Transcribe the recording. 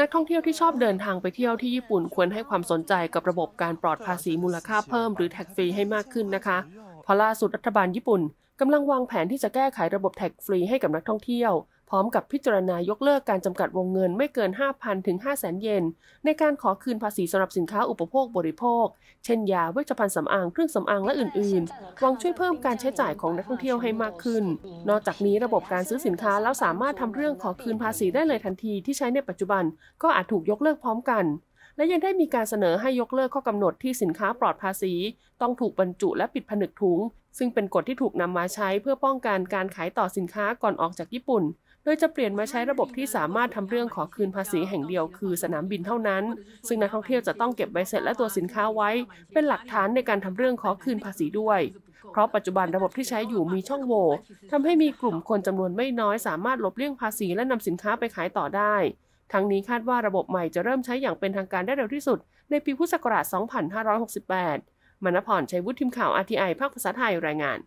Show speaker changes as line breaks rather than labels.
นักท่องเที่ยวที่ชอบเดินทางไปเที่ยวที่ญี่ปุ่นควรให้ความสนใจกับระบบการปลอดภาษีมูลค่าเพิ่มหรือแท็กฟรีให้มากขึ้นนะคะเพราะล่าสุดรัฐบาลญี่ปุ่นกำลังวางแผนที่จะแก้ไขระบบแท็กฟรีให้กับนักท่องเที่ยวพร้อมกับพิจารณายกเลิกการจำกัดวงเงินไม่เกิน 5,000 ถึง 500,000เยนในการขอคืนภาษีสำหรับสินค้าอุปโภคบริโภค เช่นยา เวชภัณฑ์สำอางเครื่องสำอางและอื่นๆหวังช่วยเพิ่มการใช้จ่ายของนักท่องเที่ยวให้มากขึ้น นอกจากนี้ระบบการซื้อสินค้าแล้วสามารถทำเรื่องขอคืนภาษีได้เลยทันที ที่ใช้ในปัจจุบัน ก็อาจถูกยกเลิกพร้อมกัน และยังได้มีการเสนอให้ยกเลิกข้อกำหนดที่สินค้าปลอดภาษี ต้องถูกบรรจุและปิดผนึกถุง ซึ่งเป็นกฎที่ถูกนำมาใช้เพื่อป้องกันการขายต่อสินค้าก่อนออกจากญี่ปุ่นโดยจะเปลี่ยนมาใช้ระบบที่สามารถทำเรื่องขอคืนภาษีแห่งเดียว คือสนามบินเท่านั้น ซึ่งนักท่องเที่ยวจะต้องเก็บใบเสร็จและตัวสินค้าไว้ เป็นหลักฐานในการทำเรื่องขอคืนภาษีด้วย เพราะปัจจุบันระบบที่ใช้อยู่มีช่องโหว่ทำให้มีกลุ่มคนจำนวนไม่น้อยสามารถหลบเลี่ยงภาษีและนำสินค้าไปขายต่อได้ ทั้งนี้คาดว่าระบบใหม่จะเริ่มใช้อย่างเป็นทางการได้เร็วที่สุด ในปีพุทธศักราช 2568 มณพรชัยวุฒิทีมข่าวีไอภาคภาษาไทยรายงาน